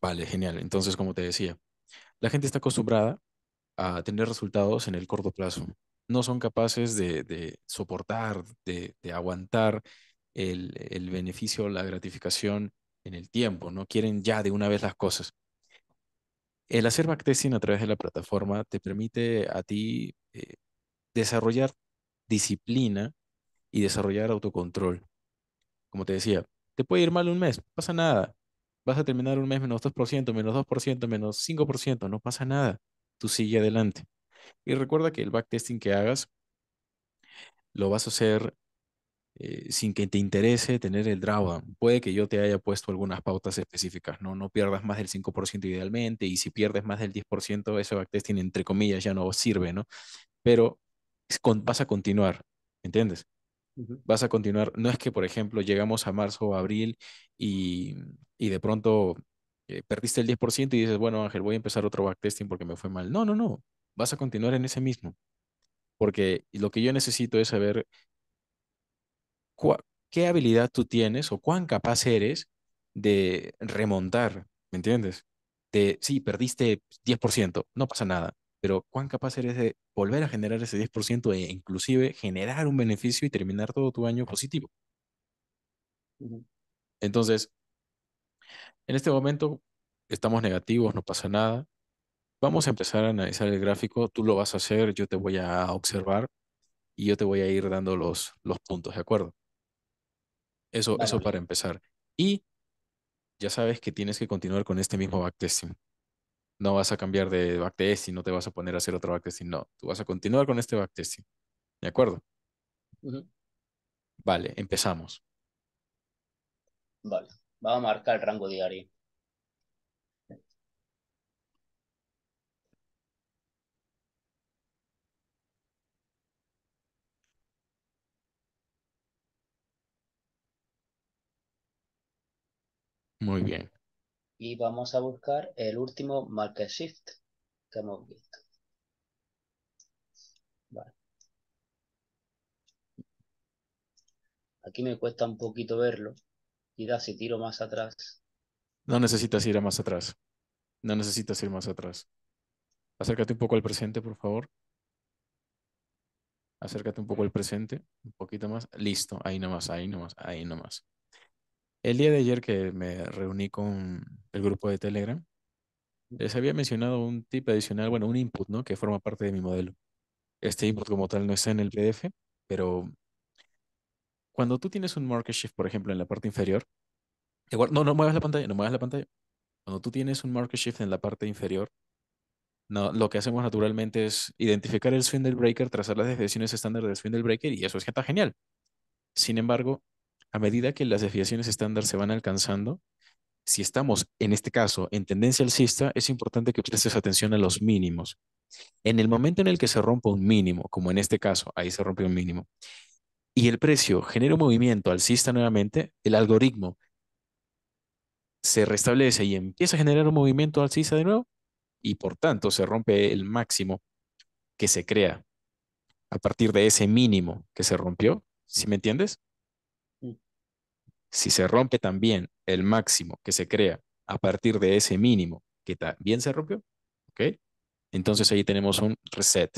Vale, genial. Entonces, como te decía, la gente está acostumbrada a tener resultados en el corto plazo. No son capaces de, soportar, de, aguantar el, beneficio, la gratificación en el tiempo. No quieren ya de una vez las cosas. El hacer backtesting a través de la plataforma te permite a ti eh, desarrollar disciplina y desarrollar autocontrol. Como te decía, te puede ir mal un mes, pasa nada. Vas a terminar un mes menos 2%, menos 2%, menos 5%, no pasa nada. Tú sigue adelante. Y recuerda que el backtesting que hagas lo vas a hacer eh, sin que te interese tener el drawdown. Puede que yo te haya puesto algunas pautas específicas, ¿no? No pierdas más del 5% idealmente y si pierdes más del 10%, ese backtesting entre comillas ya no sirve, ¿no? Pero vas a continuar, ¿entiendes? vas a continuar. No es que, por ejemplo, llegamos a marzo o abril y, de pronto eh, perdiste el 10% y dices, bueno, Ángel, voy a empezar otro backtesting porque me fue mal. No, no, no. Vas a continuar en ese mismo. Porque lo que yo necesito es saber qué habilidad tú tienes o cuán capaz eres de remontar, ¿me entiendes? De, sí, perdiste 10%, no pasa nada pero cuán capaz eres de volver a generar ese 10% e inclusive generar un beneficio y terminar todo tu año positivo. Entonces, en este momento estamos negativos, no pasa nada. Vamos a empezar a analizar el gráfico, tú lo vas a hacer, yo te voy a observar y yo te voy a ir dando los, los puntos, ¿de acuerdo? Eso, eso para empezar. Y ya sabes que tienes que continuar con este mismo backtesting no vas a cambiar de y no te vas a poner a hacer otro backtest, no, tú vas a continuar con este backtest, ¿De acuerdo? Vale, empezamos. Vale, va a marcar el rango diario. Muy bien y vamos a buscar el último market shift que hemos visto. Vale. Aquí me cuesta un poquito verlo. Y da si tiro más atrás. No necesitas ir más atrás. No necesitas ir más atrás. Acércate un poco al presente, por favor. Acércate un poco al presente, un poquito más. Listo, ahí nomás, ahí nomás, ahí nomás. El día de ayer que me reuní con el grupo de Telegram, les había mencionado un tip adicional, bueno, un input, ¿no? Que forma parte de mi modelo. Este input como tal no está en el PDF, pero cuando tú tienes un market shift, por ejemplo, en la parte inferior, igual, no, no muevas la pantalla, no muevas la pantalla. Cuando tú tienes un market shift en la parte inferior, no, lo que hacemos naturalmente es identificar el Swindle del breaker, trazar las decisiones estándar del Swindle del breaker y eso es que está genial. Sin embargo, a medida que las desviaciones estándar se van alcanzando, si estamos, en este caso, en tendencia alcista, es importante que prestes atención a los mínimos. En el momento en el que se rompe un mínimo, como en este caso, ahí se rompe un mínimo, y el precio genera un movimiento alcista nuevamente, el algoritmo se restablece y empieza a generar un movimiento alcista de nuevo, y por tanto se rompe el máximo que se crea a partir de ese mínimo que se rompió, ¿sí me entiendes? Si se rompe también el máximo que se crea a partir de ese mínimo que también se rompió, ¿ok? Entonces ahí tenemos un reset.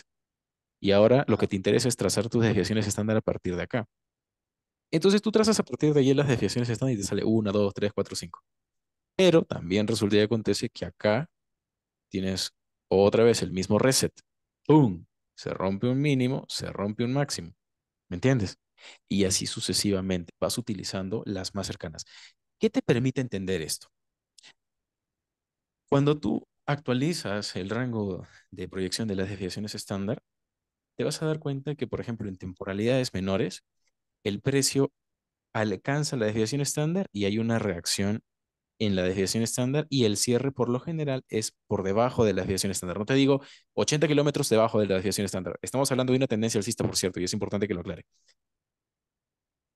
Y ahora lo que te interesa es trazar tus desviaciones estándar a partir de acá. Entonces tú trazas a partir de ahí las desviaciones estándar y te sale 1, 2, 3, 4, 5. Pero también resulta y acontece que acá tienes otra vez el mismo reset. ¡Pum! Se rompe un mínimo, se rompe un máximo. ¿Me entiendes? y así sucesivamente. Vas utilizando las más cercanas. ¿Qué te permite entender esto? Cuando tú actualizas el rango de proyección de las desviaciones estándar, te vas a dar cuenta que, por ejemplo, en temporalidades menores, el precio alcanza la desviación estándar y hay una reacción en la desviación estándar y el cierre por lo general es por debajo de la desviación estándar. No te digo 80 kilómetros debajo de la desviación estándar. Estamos hablando de una tendencia alcista, por cierto, y es importante que lo aclare.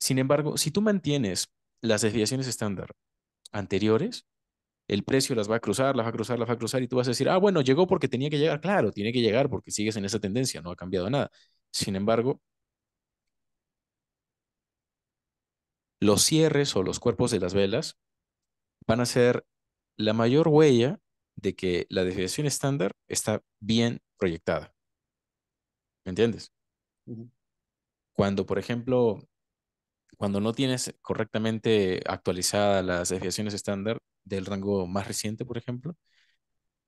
Sin embargo, si tú mantienes las desviaciones estándar anteriores, el precio las va a cruzar, las va a cruzar, las va a cruzar y tú vas a decir, ah, bueno, llegó porque tenía que llegar. Claro, tiene que llegar porque sigues en esa tendencia, no ha cambiado nada. Sin embargo, los cierres o los cuerpos de las velas van a ser la mayor huella de que la desviación estándar está bien proyectada. ¿Me entiendes? Cuando, por ejemplo, cuando no tienes correctamente actualizadas las desviaciones estándar del rango más reciente, por ejemplo,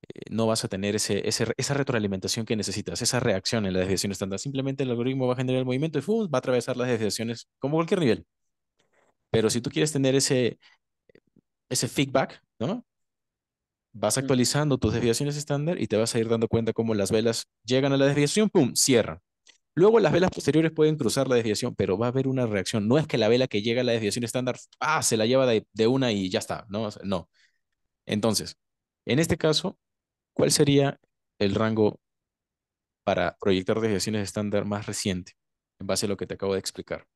eh, no vas a tener ese, esa retroalimentación que necesitas, esa reacción en la desviación estándar. Simplemente el algoritmo va a generar el movimiento y va a atravesar las desviaciones como cualquier nivel. Pero si tú quieres tener ese, ese feedback, ¿no? Vas actualizando tus desviaciones estándar y te vas a ir dando cuenta cómo las velas llegan a la desviación, ¡pum! Cierran. Luego las velas posteriores pueden cruzar la desviación, pero va a haber una reacción. No es que la vela que llega a la desviación estándar, ah, se la lleva de, una y ya está. No, no. Entonces, en este caso, ¿cuál sería el rango para proyectar desviaciones estándar más reciente, en base a lo que te acabo de explicar?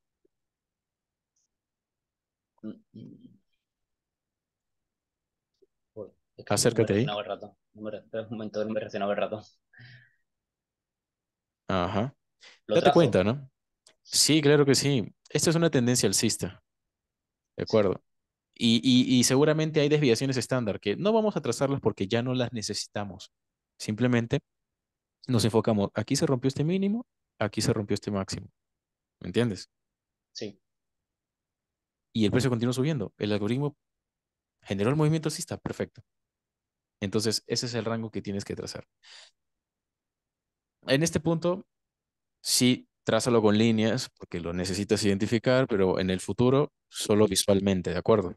Acércate ahí. un momento, no me el rato. Ajá. Date cuenta, ¿no? Sí, claro que sí. Esta es una tendencia alcista. De acuerdo. Y, y, seguramente hay desviaciones estándar que no vamos a trazarlas porque ya no las necesitamos. Simplemente nos enfocamos, aquí se rompió este mínimo, aquí se rompió este máximo. ¿Me entiendes? Sí. Y el precio continúa subiendo. El algoritmo generó el movimiento alcista, perfecto. Entonces, ese es el rango que tienes que trazar. En este punto, sí, trázalo con líneas, porque lo necesitas identificar, pero en el futuro solo visualmente, ¿de acuerdo?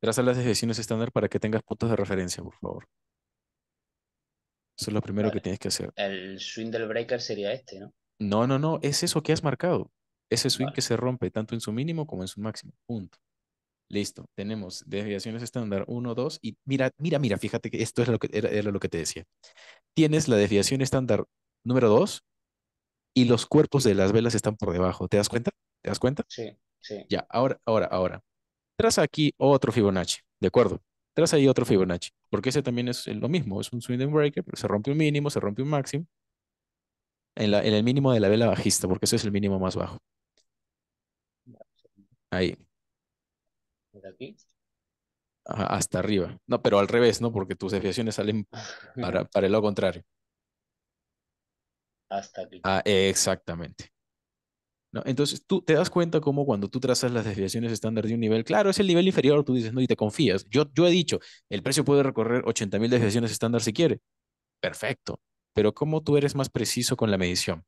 Traza las desviaciones estándar para que tengas puntos de referencia, por favor. Eso es lo primero que tienes que hacer. El swing del breaker sería este, ¿no? No, no, no, es eso que has marcado. Ese swing que se rompe tanto en su mínimo como en su máximo. Punto. Listo, tenemos desviaciones estándar 1, 2 y mira, mira, mira, fíjate que esto es lo que, era lo que te decía. Tienes la desviación estándar Número dos, y los cuerpos de las velas están por debajo. ¿Te das cuenta? ¿Te das cuenta? Sí, sí. Ya, ahora, ahora, ahora. Traza aquí otro Fibonacci, ¿de acuerdo? Traza ahí otro Fibonacci, porque ese también es lo mismo, es un swing and breaker, pero se rompe un mínimo, se rompe un máximo, en, la, en el mínimo de la vela bajista, porque ese es el mínimo más bajo. Ahí. aquí? hasta arriba. No, pero al revés, ¿no? Porque tus desviaciones salen para, para el lado contrario. Ah, e, exactamente. ¿No? Entonces tú te das cuenta cómo cuando tú trazas las desviaciones estándar de un nivel, claro, es el nivel inferior, tú dices, no, y te confías. Yo, yo he dicho, el precio puede recorrer 80.000 desviaciones estándar si quiere. Perfecto. Pero ¿cómo tú eres más preciso con la medición?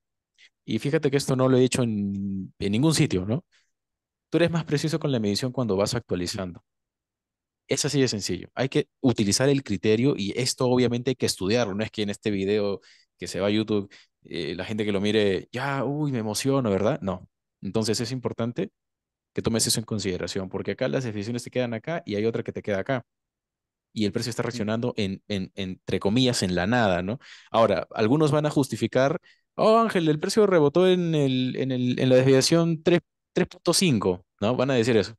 Y fíjate que esto no lo he dicho en, en ningún sitio, ¿no? Tú eres más preciso con la medición cuando vas actualizando. Es así de sencillo. Hay que utilizar el criterio y esto obviamente hay que estudiarlo. No es que en este video que se va a YouTube eh, la gente que lo mire, ya, uy, me emociono, ¿verdad? No. Entonces es importante que tomes eso en consideración, porque acá las decisiones te quedan acá y hay otra que te queda acá. Y el precio está reaccionando en, entre comillas, en la nada, ¿no? Ahora, algunos van a justificar, oh Ángel, el precio rebotó en, el, en, la desviación 3.5, ¿no? Van a decir eso.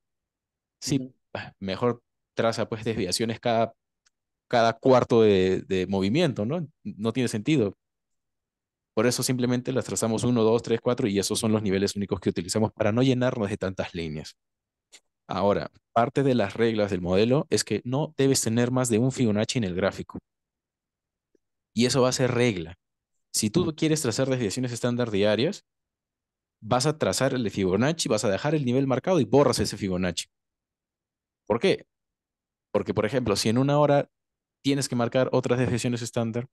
Sí, ah, mejor traza pues desviaciones cada, cada cuarto de, de movimiento, ¿no? No tiene sentido. Por eso simplemente las trazamos 1, 2, 3, 4 y esos son los niveles únicos que utilizamos para no llenarnos de tantas líneas. Ahora, parte de las reglas del modelo es que no debes tener más de un Fibonacci en el gráfico. Y eso va a ser regla. Si tú quieres trazar desviaciones estándar diarias, vas a trazar el de Fibonacci, vas a dejar el nivel marcado y borras ese Fibonacci. ¿Por qué? Porque, por ejemplo, si en una hora tienes que marcar otras desviaciones estándar,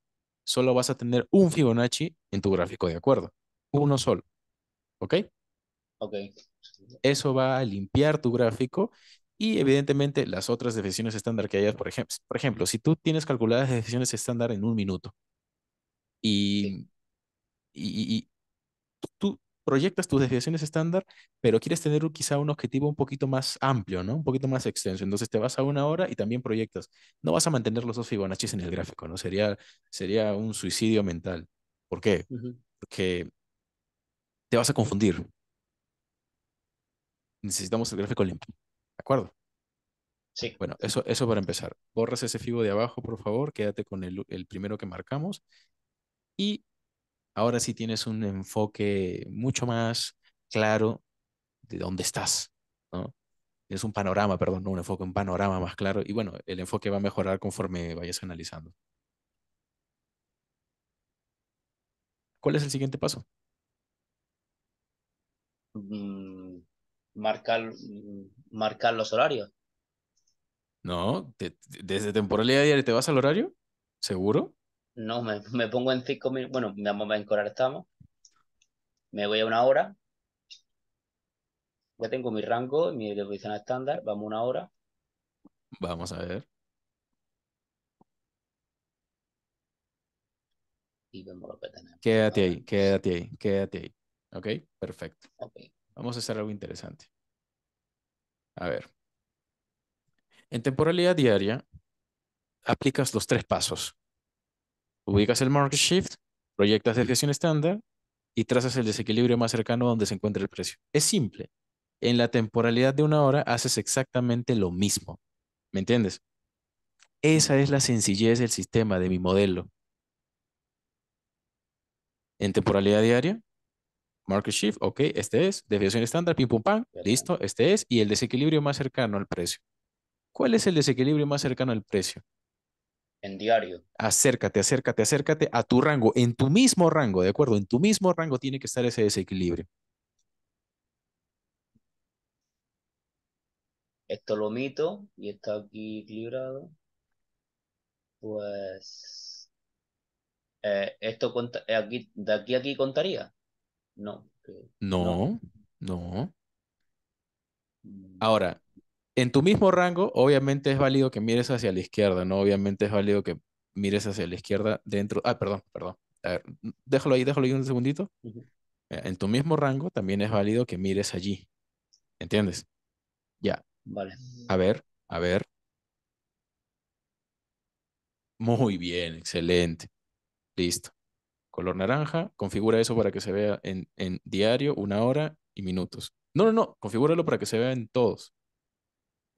solo vas a tener un Fibonacci en tu gráfico de acuerdo. Uno solo. ¿Ok? Ok. Eso va a limpiar tu gráfico y evidentemente las otras decisiones estándar que hayas, por ejemplo, por ejemplo, si tú tienes calculadas decisiones estándar en un minuto y, y tú, proyectas tus desviaciones estándar, pero quieres tener quizá un objetivo un poquito más amplio, ¿no? Un poquito más extenso. Entonces te vas a una hora y también proyectas. No vas a mantener los dos Fibonacci en el gráfico, ¿no? Sería, sería un suicidio mental. ¿Por qué? Porque te vas a confundir. Necesitamos el gráfico limpio. ¿De acuerdo? Sí. Bueno, eso, eso para empezar. Borras ese fibo de abajo, por favor. Quédate con el primero que marcamos. Y ahora sí tienes un enfoque mucho más claro de dónde estás, ¿no? Es un panorama, perdón, no un enfoque, un panorama más claro. Y bueno, el enfoque va a mejorar conforme vayas analizando. ¿Cuál es el siguiente paso? Mm, marcar, mm, marcar los horarios. No, desde temporalidad diaria te vas al horario, seguro. No, me, pongo en cinco minutos. Bueno, vamos a encolar, estamos. Me voy a una hora. Ya tengo mi rango, mi posición estándar. Vamos a una hora. Vamos a ver. Y Quédate ahí, quédate ahí, quédate ahí. Ok, perfecto. Vamos a hacer algo interesante. A ver. En temporalidad diaria, aplicas los tres pasos. Ubicas el market shift, proyectas desviación estándar y trazas el desequilibrio más cercano a donde se encuentra el precio. Es simple. En la temporalidad de una hora haces exactamente lo mismo. ¿Me entiendes? Esa es la sencillez del sistema de mi modelo. En temporalidad diaria, market shift, ok, este es, desviación estándar, pim pum pam, listo, este es, y el desequilibrio más cercano al precio. ¿Cuál es el desequilibrio más cercano al precio? En diario. Acércate, acércate, acércate a tu rango, en tu mismo rango, ¿de acuerdo? En tu mismo rango tiene que estar ese desequilibrio. Esto lo mito y está aquí equilibrado. Pues eh, esto cuenta, eh, aquí, de aquí a aquí contaría. no, no. no. Mm. Ahora, en tu mismo rango, obviamente es válido que mires hacia la izquierda, ¿no? Obviamente es válido que mires hacia la izquierda dentro. Ah, perdón, perdón. A ver, déjalo ahí, déjalo ahí un segundito. Eh, en tu mismo rango también es válido que mires allí. ¿Entiendes? Ya. Vale. A ver, a ver. Muy bien, excelente. Listo. Color naranja, configura eso para que se vea en, en diario, una hora y minutos. No, no, no, configúralo para que se vea en todos.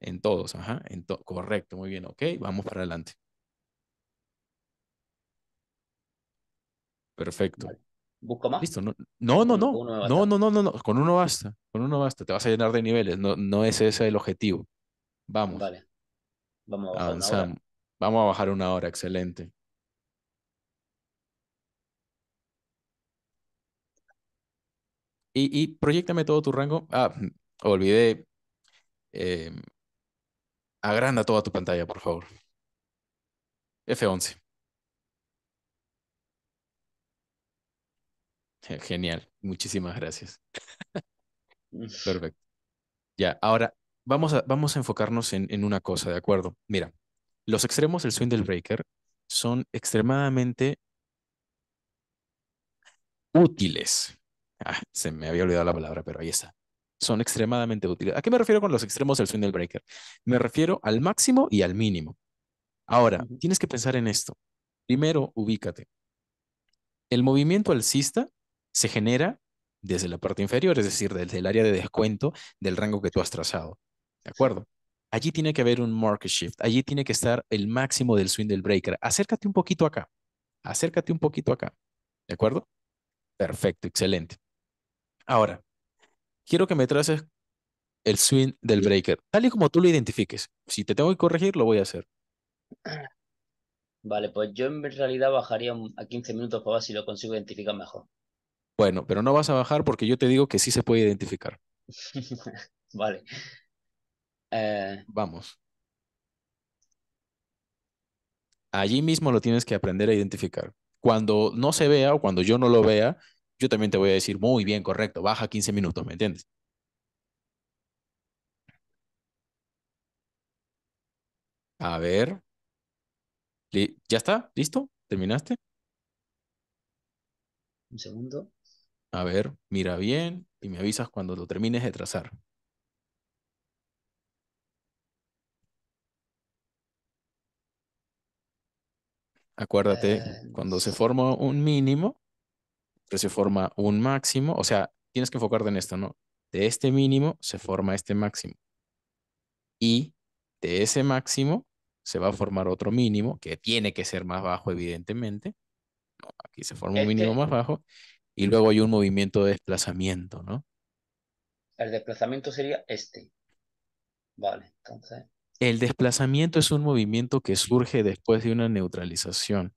En todos, ajá. correcto, muy bien, ok. Vamos para adelante. Perfecto. ¿Busco más? Listo, no, no, no, no, no, no, no, no, con uno basta, con uno basta, te vas a llenar de niveles, no, no es ese el objetivo. Vamos. Vale. Vamos a bajar una hora. Vamos a bajar una hora, excelente. Y, y proyectame todo tu rango. Ah, olvidé eh, Agranda toda tu pantalla, por favor. F11. Genial, muchísimas gracias. Perfecto. Ya, ahora vamos a, vamos a enfocarnos en, en, una cosa, ¿de acuerdo? Mira, los extremos del swing del breaker son extremadamente útiles. Ah, se me había olvidado la palabra, pero ahí está son extremadamente útiles. ¿A qué me refiero con los extremos del swing del breaker? Me refiero al máximo y al mínimo. Ahora, tienes que pensar en esto. Primero, ubícate. El movimiento alcista se genera desde la parte inferior, es decir, desde el área de descuento del rango que tú has trazado. ¿De acuerdo? Allí tiene que haber un market shift, allí tiene que estar el máximo del swing del breaker. Acércate un poquito acá, acércate un poquito acá. ¿De acuerdo? Perfecto, excelente. Ahora, quiero que me traces el swing del breaker, tal y como tú lo identifiques. Si te tengo que corregir, lo voy a hacer. Vale, pues yo en realidad bajaría a 15 minutos para ver si lo consigo identificar mejor. Bueno, pero no vas a bajar porque yo te digo que sí se puede identificar. vale. Eh, Vamos. Allí mismo lo tienes que aprender a identificar. Cuando no se vea o cuando yo no lo vea, yo también te voy a decir, muy bien, correcto, baja 15 minutos, ¿me entiendes? A ver. ¿Ya está? ¿Listo? ¿Terminaste? Un segundo. A ver, mira bien y me avisas cuando lo termines de trazar. Acuérdate, eh, cuando se forma un mínimo, se forma un máximo, o sea, tienes que enfocarte en esto, ¿no? De este mínimo se forma este máximo. Y de ese máximo se va a formar otro mínimo, que tiene que ser más bajo, evidentemente. aquí se forma un este mínimo más bajo. Y luego hay un movimiento de desplazamiento, ¿no? El desplazamiento sería este. Vale, entonces. El desplazamiento es un movimiento que surge después de una neutralización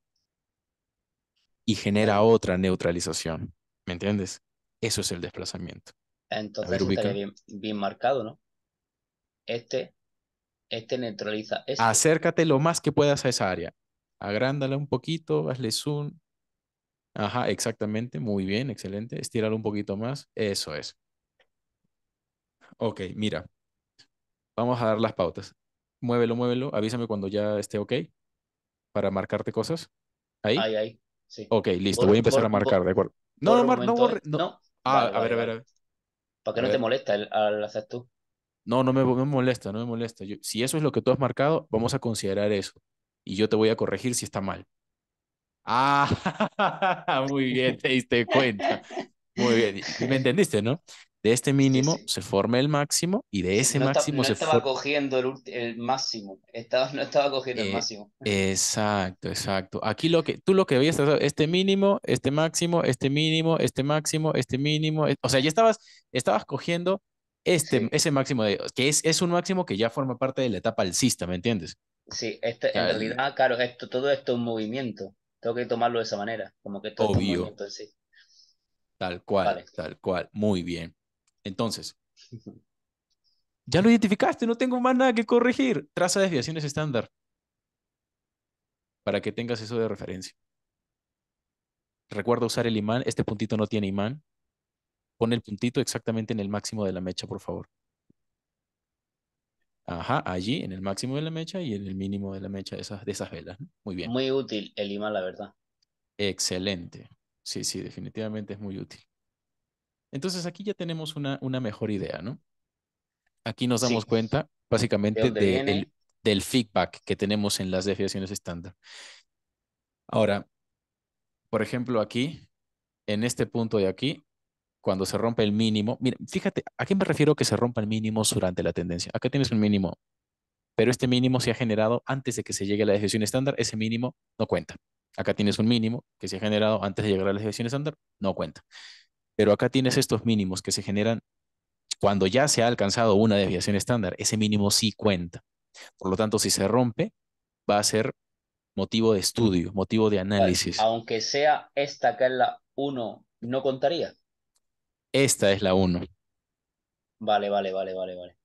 y genera otra neutralización. ¿Me entiendes? Eso es el desplazamiento. Entonces bien, marcado, ¿no? Este, este neutraliza. Acércate lo más que puedas a esa área. Agrándala un poquito, hazle zoom. Ajá, exactamente, muy bien, excelente. Estíralo un poquito más. Eso es. Ok, mira. Vamos a dar las pautas. Muévelo, muévelo. Avísame cuando ya esté ok para marcarte cosas. Ahí. Ahí, ahí. Ok, listo, voy a empezar a marcar, de acuerdo. No, no, no, no. Ah, a, ver, a ver, a ver. ¿Para qué no te molesta al hacer tú? No, no me, me, molesta, no me molesta. si eso es lo que tú has marcado, vamos a considerar eso. Y yo te voy a corregir si está mal. Ah, muy bien, te diste cuenta. Muy bien. Me entendiste, ¿no? de este mínimo se forma el máximo y de ese máximo se estaba cogiendo el, máximo, no estaba cogiendo el eh, máximo. Exacto, exacto. Aquí lo que tú lo que veías, este mínimo, este máximo, este mínimo, este máximo, este mínimo, eh, o sea, ya estabas estabas cogiendo este ese máximo de que es un máximo que ya forma parte de la etapa alcista, ¿me entiendes? Sí, este, en realidad, claro, esto todo esto es un movimiento. Tengo que tomarlo de esa manera, como que todo Obvio. movimiento sí. Tal cual, tal cual. Muy bien. Entonces, ya lo identificaste, no tengo más nada que corregir. Traza desviaciones estándar para que tengas eso de referencia. Recuerda usar el imán. Este puntito no tiene imán. Pon el puntito exactamente en el máximo de la mecha, por favor. Ajá, allí, en el máximo de la mecha y en el mínimo de la mecha de esas, de esas velas. Muy bien. Muy útil el imán, la verdad. Excelente. Sí, sí, definitivamente es muy útil. Entonces aquí ya tenemos una, una mejor idea, ¿no? Aquí nos damos cuenta básicamente del feedback que tenemos en las definiciones estándar. Ahora, por ejemplo, aquí, en este punto de aquí, cuando se rompe el mínimo, mira, fíjate, ¿a qué me refiero que se rompa el mínimo durante la tendencia? Acá tienes un mínimo, pero este mínimo se ha generado antes de que se llegue a la definición estándar, ese mínimo no cuenta. Acá tienes un mínimo que se ha generado antes de llegar a la definición estándar, no cuenta. Pero acá tienes estos mínimos que se generan cuando ya se ha alcanzado una desviación estándar. Ese mínimo sí cuenta. Por lo tanto, si se rompe, va a ser motivo de estudio, motivo de análisis. Aunque sea esta que es la 1, ¿no contaría? Esta es la 1. Vale, vale, vale, vale, vale.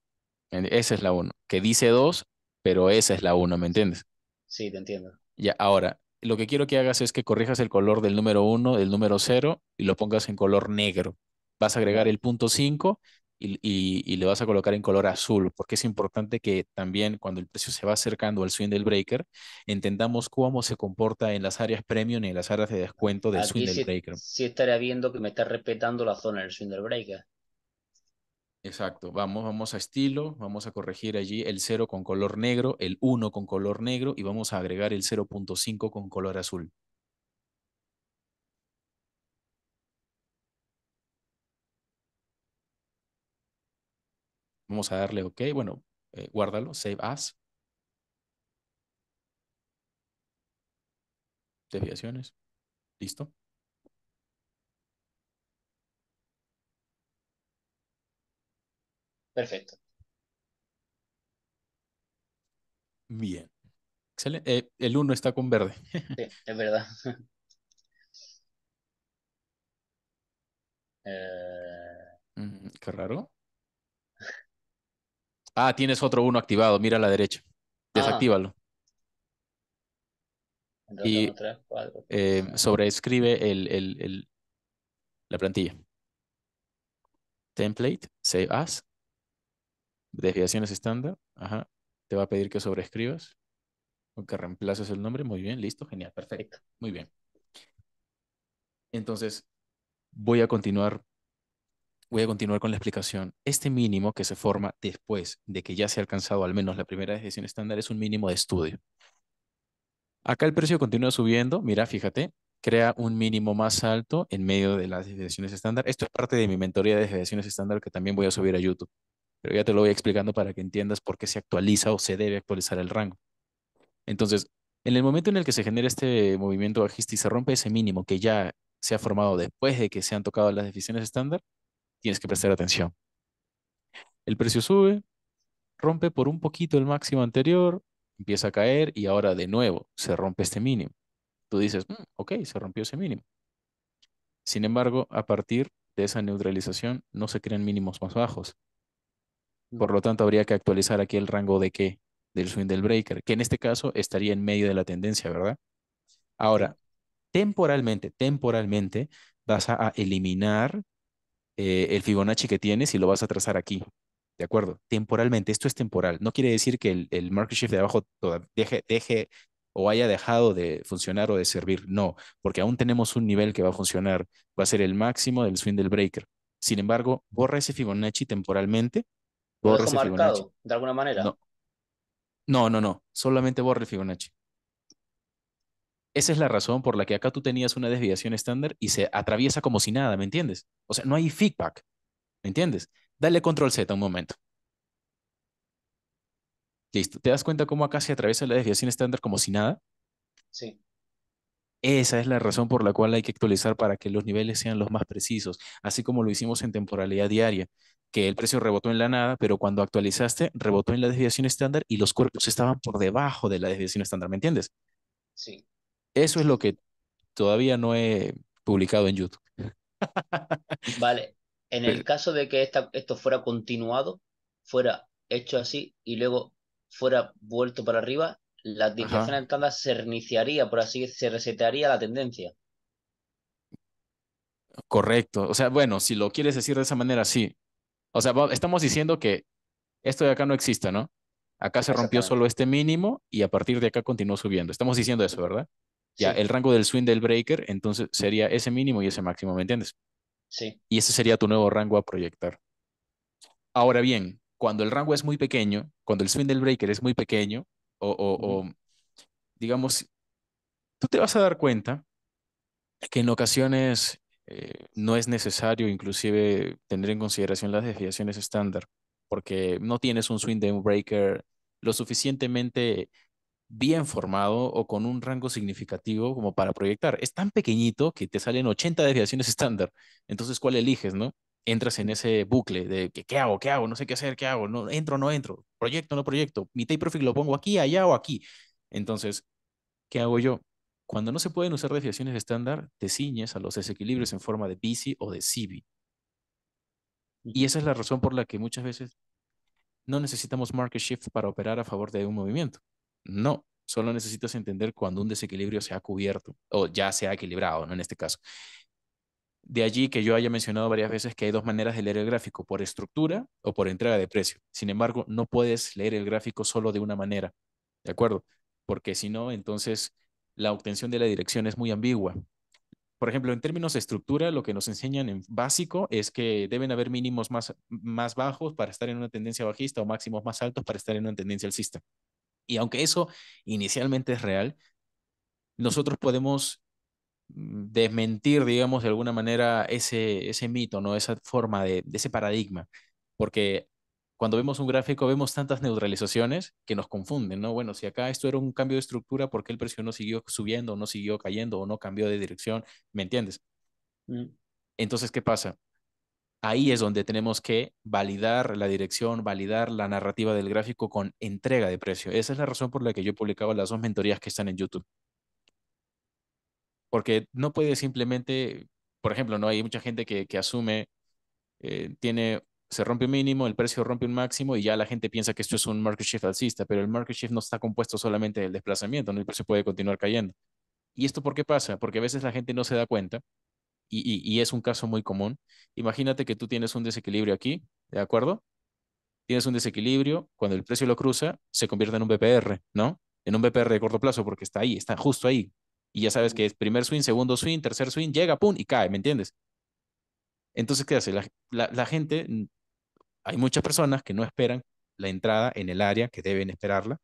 Esa es la 1. Que dice 2, pero esa es la 1, ¿me entiendes? Sí, te entiendo. Ya, ahora, lo que quiero que hagas es que corrijas el color del número 1, del número 0 y lo pongas en color negro. Vas a agregar el punto 5 y, le vas a colocar en color azul, porque es importante que también cuando el precio se va acercando al swing del breaker, entendamos cómo se comporta en las áreas premium y en las áreas de descuento del Swindle swing breaker. Sí estaría viendo que me está respetando la zona del swing del breaker. Exacto, vamos, vamos a estilo, vamos a corregir allí el 0 con color negro, el 1 con color negro y vamos a agregar el 0.5 con color azul. Vamos a darle OK, bueno, eh, guárdalo, save as. Deviaciones, listo. Perfecto. Bien. Excelente. Eh, el 1 está con verde. Sí, es verdad. Eh, mm, qué raro. Ah, tienes otro 1 activado. Mira a la derecha. Ah. Desactívalo. Y eh, sobreescribe el, la plantilla. Template, save as, Desviaciones estándar, ajá. Te va a pedir que sobrescribas o que reemplaces el nombre. Muy bien, listo, genial, perfecto. Muy bien. Entonces, voy a continuar voy a continuar con la explicación. Este mínimo que se forma después de que ya se ha alcanzado al menos la primera desviación estándar es un mínimo de estudio. Acá el precio continúa subiendo, mira, fíjate, crea un mínimo más alto en medio de las desviaciones estándar. Esto es parte de mi mentoría de desviaciones estándar que también voy a subir a YouTube pero ya te lo voy explicando para que entiendas por qué se actualiza o se debe actualizar el rango. Entonces, en el momento en el que se genera este movimiento bajista y se rompe ese mínimo que ya se ha formado después de que se han tocado las decisiones estándar, tienes que prestar atención. El precio sube, rompe por un poquito el máximo anterior, empieza a caer y ahora de nuevo se rompe este mínimo. Tú dices, mm, ok, se rompió ese mínimo. Sin embargo, a partir de esa neutralización no se crean mínimos más bajos, por lo tanto, habría que actualizar aquí el rango de qué? Del swing del breaker, que en este caso estaría en medio de la tendencia, ¿verdad? Ahora, temporalmente, temporalmente, vas a, eliminar eh, el Fibonacci que tienes y lo vas a trazar aquí. ¿De acuerdo? Temporalmente, esto es temporal. No quiere decir que el, market shift de abajo deje, deje o haya dejado de funcionar o de servir. No, porque aún tenemos un nivel que va a funcionar. Va a ser el máximo del swing del breaker. Sin embargo, borra ese Fibonacci temporalmente borra de alguna manera. No. no, no, no, solamente borre el Fibonacci. Esa es la razón por la que acá tú tenías una desviación estándar y se atraviesa como si nada, ¿me entiendes? O sea, no hay feedback, ¿me entiendes? Dale control Z un momento. Listo. ¿Te das cuenta cómo acá se atraviesa la desviación estándar como si nada? Sí. Esa es la razón por la cual hay que actualizar para que los niveles sean los más precisos, así como lo hicimos en temporalidad diaria que el precio rebotó en la nada, pero cuando actualizaste, rebotó en la desviación estándar y los cuerpos estaban por debajo de la desviación estándar, ¿me entiendes? Sí. Eso es lo que todavía no he publicado en YouTube. Vale. En el caso de que esta, esto fuera continuado, fuera hecho así y luego fuera vuelto para arriba, la desviación estándar se reiniciaría, por así decirlo, se resetearía la tendencia. Correcto. O sea, bueno, si lo quieres decir de esa manera, sí. O sea, estamos diciendo que esto de acá no existe, ¿no? Acá se rompió solo este mínimo y a partir de acá continuó subiendo. Estamos diciendo eso, ¿verdad? Ya, el rango del swing del breaker, entonces sería ese mínimo y ese máximo, ¿me entiendes? Sí. Y ese sería tu nuevo rango a proyectar. Ahora bien, cuando el rango es muy pequeño, cuando el swing del breaker es muy pequeño, o, o digamos, tú te vas a dar cuenta que en ocasiones eh, no es necesario inclusive tener en consideración las desviaciones estándar, porque no tienes un swing de breaker lo suficientemente bien formado o con un rango significativo como para proyectar. Es tan pequeñito que te salen 80 desviaciones estándar. Entonces, ¿cuál eliges, no? Entras en ese bucle de ¿qué hago? ¿Qué hago? No sé qué hacer, ¿qué hago? No, ¿Entro no entro? ¿Proyecto no proyecto? ¿Mi tape profit lo pongo aquí, allá o aquí? Entonces, ¿qué hago yo? Cuando no se pueden usar desviaciones estándar, te ciñes a los desequilibrios en forma de BC o de CB. Y esa es la razón por la que muchas veces no necesitamos market shift para operar a favor de un movimiento. No, solo necesitas entender cuando un desequilibrio se ha cubierto o ya se ha equilibrado, ¿no? En este caso. De allí que yo haya mencionado varias veces que hay dos maneras de leer el gráfico, por estructura o por entrega de precio. Sin embargo, no puedes leer el gráfico solo de una manera, ¿de acuerdo? Porque si no, entonces la obtención de la dirección es muy ambigua. Por ejemplo, en términos de estructura, lo que nos enseñan en básico es que deben haber mínimos más, más bajos para estar en una tendencia bajista o máximos más altos para estar en una tendencia alcista. Y aunque eso inicialmente es real, nosotros podemos mm, desmentir, digamos, de alguna manera ese, ese mito, ¿no? Esa forma de, de ese paradigma, porque cuando vemos un gráfico vemos tantas neutralizaciones que nos confunden, ¿no? Bueno, si acá esto era un cambio de estructura, ¿por qué el precio no siguió subiendo, o no siguió cayendo, o no cambió de dirección? ¿Me entiendes? Mm. Entonces, ¿qué pasa? Ahí es donde tenemos que validar la dirección, validar la narrativa del gráfico con entrega de precio. Esa es la razón por la que yo publicaba las dos mentorías que están en YouTube. Porque no puede simplemente, por ejemplo, no hay mucha gente que, asume, eh, tiene se rompe un mínimo, el precio rompe un máximo y ya la gente piensa que esto es un market shift alcista, pero el market shift no está compuesto solamente del desplazamiento, el precio pues puede continuar cayendo. ¿Y esto por qué pasa? Porque a veces la gente no se da cuenta y, es un caso muy común. Imagínate que tú tienes un desequilibrio aquí, ¿de acuerdo? Tienes un desequilibrio, cuando el precio lo cruza, se convierte en un BPR, ¿no? En un BPR de corto plazo porque está ahí, está justo ahí. Y ya sabes que es primer swing, segundo swing, tercer swing, llega, pum, y cae, ¿me entiendes? Entonces, ¿qué hace? la, la gente hay muchas personas que no esperan la entrada en el área que deben esperarla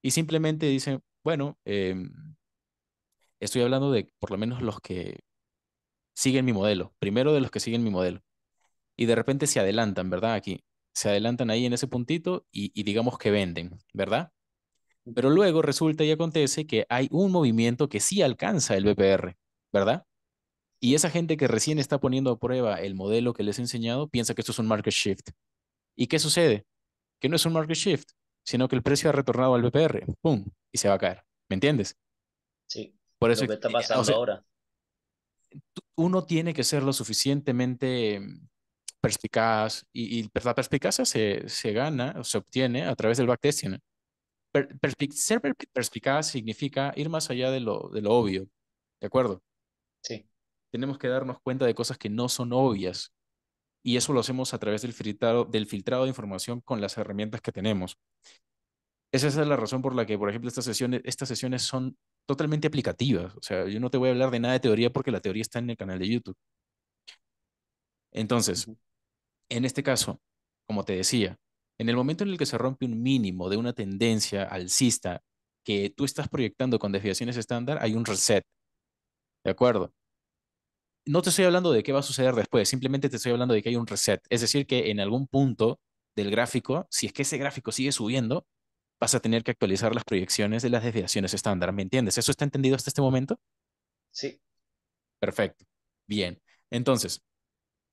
y simplemente dicen, bueno, em, estoy hablando de por lo menos los que siguen mi modelo, primero de los que siguen mi modelo. Y de repente se adelantan, ¿verdad? Aquí, se adelantan ahí en ese puntito y digamos que venden, ¿verdad? Pero luego resulta y acontece que hay un movimiento que sí alcanza el BPR, ¿verdad? Y esa gente que recién está poniendo a prueba el modelo que les he enseñado piensa que esto es un market shift ¿Y qué sucede? Que no es un market shift, sino que el precio ha retornado al BPR, ¡pum! Y se va a caer. ¿Me entiendes? Sí. Por eso está eh, pasando ahora. Uno tiene que ser lo suficientemente mm, perspicaz y, la perspicacia se, se, gana o se obtiene a través del backtesting. ser perspicaz significa ir más allá de lo, de lo obvio, ¿de acuerdo? Sí. Tenemos que darnos cuenta de cosas que no son obvias y eso lo hacemos a través del filtrado, del filtrado de información con las herramientas que tenemos. Esa es la razón por la que, por ejemplo, estas sesiones, estas sesiones son totalmente aplicativas. O sea, yo no te voy a hablar de nada de teoría porque la teoría está en el canal de YouTube. Entonces, en este caso, como te decía, en el momento en el que se rompe un mínimo de una tendencia alcista que tú estás proyectando con desviaciones estándar, hay un reset. ¿De acuerdo? no te estoy hablando de qué va a suceder después, simplemente te estoy hablando de que hay un reset. Es decir, que en algún punto del gráfico, si es que ese gráfico sigue subiendo, vas a tener que actualizar las proyecciones de las desviaciones estándar. ¿Me entiendes? ¿Eso está entendido hasta este momento? Sí. Perfecto. Bien. Entonces,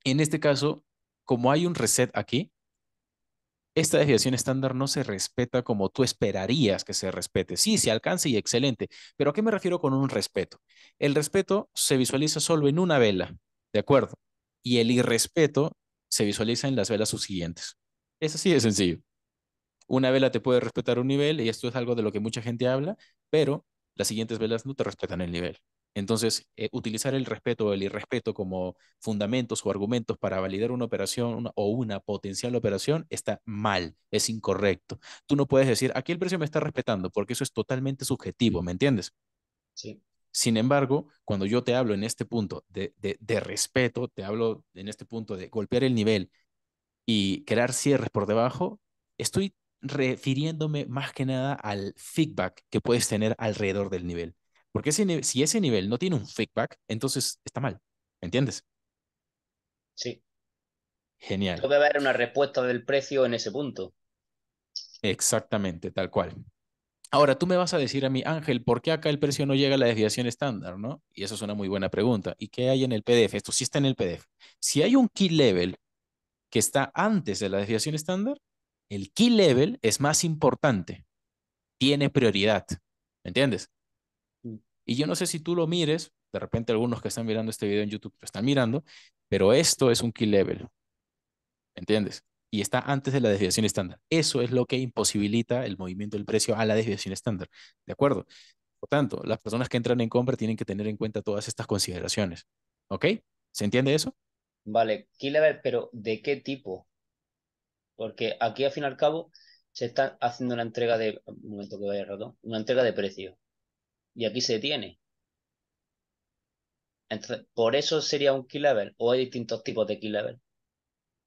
en este caso, como hay un reset aquí, esta desviación estándar no se respeta como tú esperarías que se respete. Sí, se alcanza y excelente, pero ¿a qué me refiero con un respeto? El respeto se visualiza solo en una vela, ¿de acuerdo? Y el irrespeto se visualiza en las velas subsiguientes. Es así de sencillo. Una vela te puede respetar un nivel, y esto es algo de lo que mucha gente habla, pero las siguientes velas no te respetan el nivel. Entonces, eh, utilizar el respeto o el irrespeto como fundamentos o argumentos para validar una operación o una potencial operación está mal, es incorrecto. Tú no puedes decir, aquí el precio me está respetando, porque eso es totalmente subjetivo, ¿me entiendes? Sí. Sin embargo, cuando yo te hablo en este punto de respeto, te hablo en este punto de golpear el nivel y crear cierres por debajo, estoy refiriéndome más que nada al feedback que puedes tener alrededor del nivel. Porque si ese nivel no tiene un feedback, entonces está mal. ¿Me entiendes? Sí. Genial. Puede haber una respuesta del precio en ese punto. Exactamente, tal cual. Ahora, tú me vas a decir a mí, Ángel, ¿por qué acá el precio no llega a la desviación estándar? ¿no? Y eso es una muy buena pregunta. ¿Y qué hay en el PDF? Esto sí está en el PDF. Si hay un key level que está antes de la desviación estándar, el key level es más importante, tiene prioridad. ¿Me entiendes? Y yo no sé si tú lo mires, de repente algunos que están mirando este video en YouTube lo están mirando, pero esto es un key level. ¿Entiendes? Y está antes de la desviación estándar. Eso es lo que imposibilita el movimiento del precio a la desviación estándar. ¿De acuerdo? Por tanto, las personas que entran en compra tienen que tener en cuenta todas estas consideraciones. ¿Ok? ¿Se entiende eso? Vale, key level, pero ¿de qué tipo? Porque aquí al fin y al cabo se está haciendo una entrega de, un momento que vaya rato una entrega de precio y aquí se detiene. Entonces, por eso sería un key level o hay distintos tipos de key level.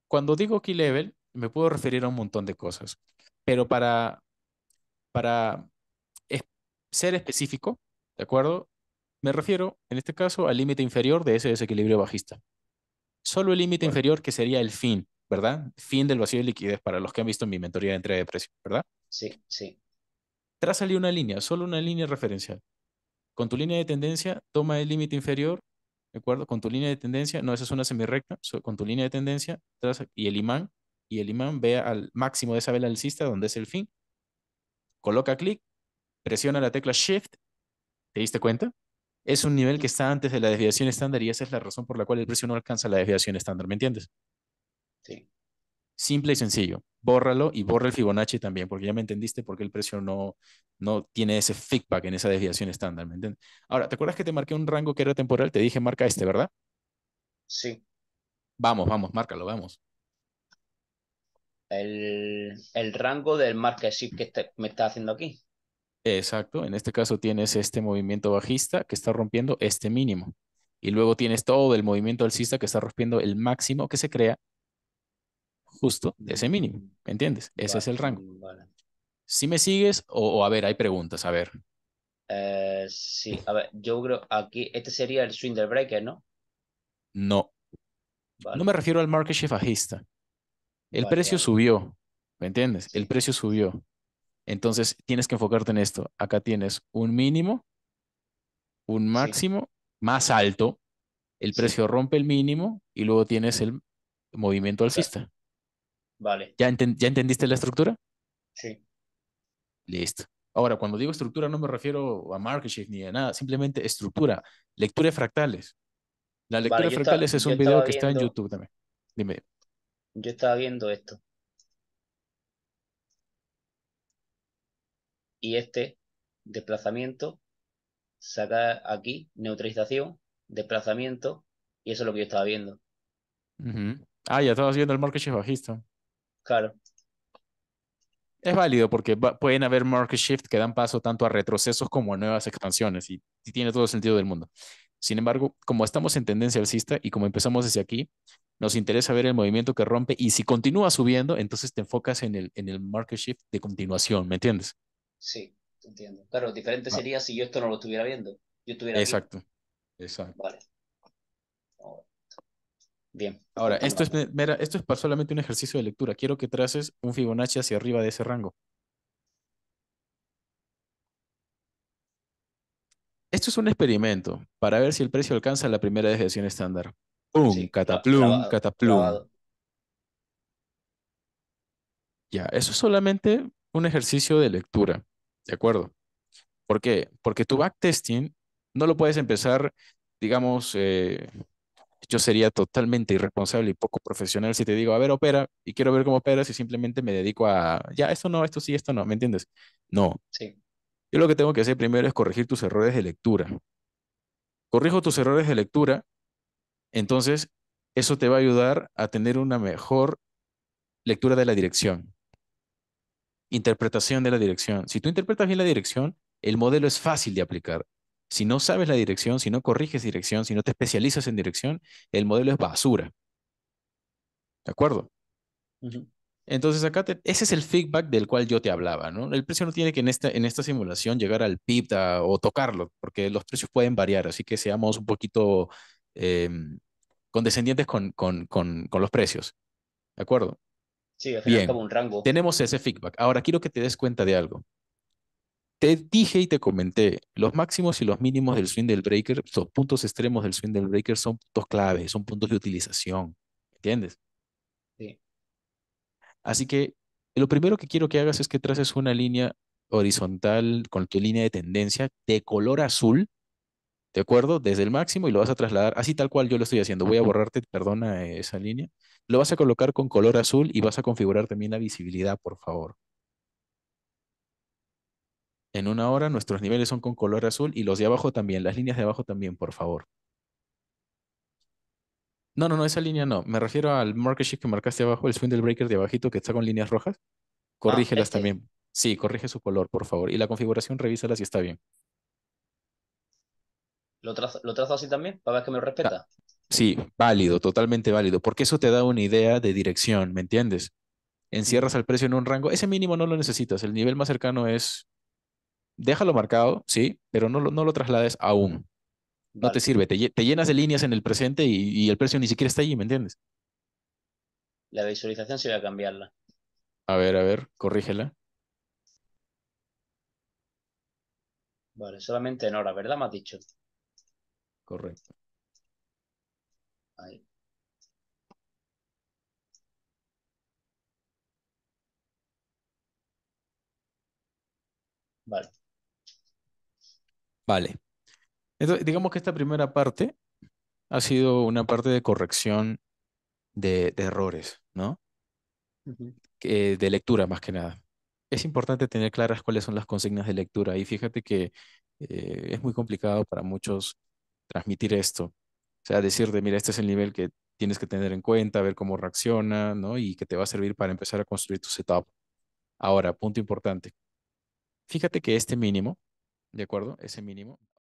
Cuando digo key level, me puedo referir a un montón de cosas, pero para, para ser específico, ¿de acuerdo? Me refiero, en este caso, al límite inferior de ese desequilibrio bajista. Solo el límite inferior que sería el fin, ¿verdad? Fin del vacío de liquidez para los que han visto mi mentoría de entrega de precios, ¿verdad? Sí, sí. Trásale una línea, solo una línea referencial. Con tu línea de tendencia, toma el límite inferior, ¿de acuerdo? Con tu línea de tendencia, no, esa es una semirrecta, con tu línea de tendencia, traza, y el imán, y el imán vea al máximo de esa vela alcista, donde es el fin. Coloca clic, presiona la tecla Shift, ¿te diste cuenta? Es un nivel que está antes de la desviación estándar y esa es la razón por la cual el precio no alcanza la desviación estándar, ¿me entiendes? Simple y sencillo. Bórralo y borra el Fibonacci también, porque ya me entendiste por qué el precio no, no tiene ese feedback en esa desviación estándar. ¿me entiendes? Ahora, ¿te acuerdas que te marqué un rango que era temporal? Te dije marca este, ¿verdad? Sí. Vamos, vamos, márcalo, vamos. El, el rango del marca que me está haciendo aquí. Exacto, en este caso tienes este movimiento bajista que está rompiendo este mínimo. Y luego tienes todo el movimiento alcista que está rompiendo el máximo que se crea justo de ese mínimo, ¿me entiendes? Ese es el rango. ¿Si me sigues o, a ver, hay preguntas, a ver? Eh, sí, a ver, yo creo aquí, este sería el swing breaker, ¿no? No. No me refiero al market shift bajista. El precio subió, ¿me entiendes? El precio subió. Entonces tienes que enfocarte en esto. Acá tienes un mínimo, un máximo más alto, el precio rompe el mínimo y luego tienes el movimiento alcista. Vale. ¿Ya, ¿Ya entendiste la estructura? Sí. Listo. Ahora, cuando digo estructura no me refiero a MarketShift ni a nada, simplemente estructura, lectura de fractales. La lectura de fractales es un video que está en YouTube también. Dime. Yo estaba viendo esto. Y este, desplazamiento, saca aquí, neutralización, desplazamiento, y eso es lo que yo estaba viendo. Ah, ya estabas viendo el MarketShift bajista. Claro. Es válido porque pueden haber market shift que dan paso tanto a retrocesos como a nuevas expansiones y, tiene todo el sentido del mundo. Sin embargo, como estamos en tendencia alcista y como empezamos desde aquí, nos interesa ver el movimiento que rompe y si continúa subiendo, entonces te enfocas en el, en el market shift de continuación, ¿me entiendes? Sí, entiendo. Claro, diferente ah. sería si yo esto no lo estuviera viendo. Yo estuviera Exacto, exacto. Vale. Bien. Ahora, esto es, esto es para solamente un ejercicio de lectura. Quiero que traces un Fibonacci hacia arriba de ese rango. Esto es un experimento para ver si el precio alcanza la primera desviación estándar. ¡Pum! cataplum, cataplum. Ya, eso es solamente un ejercicio de lectura, ¿de acuerdo? ¿Por qué? Porque tu backtesting no lo puedes empezar, digamos, eh, yo sería totalmente irresponsable y poco profesional si te digo, a ver, opera y quiero ver cómo operas y simplemente me dedico a, ya, esto no, esto sí, esto no, ¿me entiendes? No. Sí. Yo lo que tengo que hacer primero es corregir tus errores de lectura. Corrijo tus errores de lectura, entonces eso te va a ayudar a tener una mejor lectura de la dirección. Interpretación de la dirección. Si tú interpretas bien la dirección, el modelo es fácil de aplicar. Si no sabes la dirección, si no corriges dirección, si no te especializas en dirección, el modelo es basura. ¿De acuerdo? Entonces acá ese es el feedback del cual yo te hablaba, ¿no? El precio no tiene que en esta, en esta simulación llegar al PIB o tocarlo, porque los precios pueden variar, así que seamos un poquito em, condescendientes con, con, los precios, ¿de acuerdo? Sí, al como un rango. Tenemos ese feedback. Ahora quiero que te des cuenta de algo te dije y te comenté, los máximos y los mínimos del swing del breaker, los puntos extremos del swing del breaker son puntos clave, son puntos de utilización. ¿Entiendes? Sí. Así que lo primero que quiero que hagas es que traces una línea horizontal con tu línea de tendencia de color azul, ¿de acuerdo? Desde el máximo y lo vas a trasladar así tal cual yo lo estoy haciendo. Voy a borrarte, perdona esa línea. Lo vas a colocar con color azul y vas a configurar también la visibilidad, por favor. En una hora nuestros niveles son con color azul y los de abajo también, las líneas de abajo también, por favor. No, no, no, esa línea no. Me refiero al market sheet que marcaste abajo, el swindle breaker de abajito que está con líneas rojas. Ah, Corrígelas este. también. Sí, corrige su color, por favor. Y la configuración, revísala si está bien. ¿Lo trazo, lo así también? Para ver que me respeta. Ah, sí, válido, totalmente válido. Porque eso te da una idea de dirección, ¿me entiendes? Encierras al precio en un rango. Ese mínimo no lo necesitas. El nivel más cercano es déjalo marcado, sí, pero no lo, no lo traslades aún. No te sirve, te, llenas de líneas en el presente y, el precio ni siquiera está allí, ¿me entiendes? La visualización se va a cambiarla. A ver, a ver, corrígela. Vale, solamente en hora, ¿verdad? Me has dicho. Correcto. Ahí. Vale. Vale. Entonces, digamos que esta primera parte ha sido una parte de corrección de, errores, ¿no? de lectura más que nada. Es importante tener claras cuáles son las consignas de lectura y fíjate que eh, es muy complicado para muchos transmitir esto. O sea, decirte, mira, este es el nivel que tienes que tener en cuenta, ver cómo reacciona, ¿no? Y que te va a servir para empezar a construir tu setup. Ahora, punto importante. Fíjate que este mínimo, ¿de acuerdo? Ese mínimo.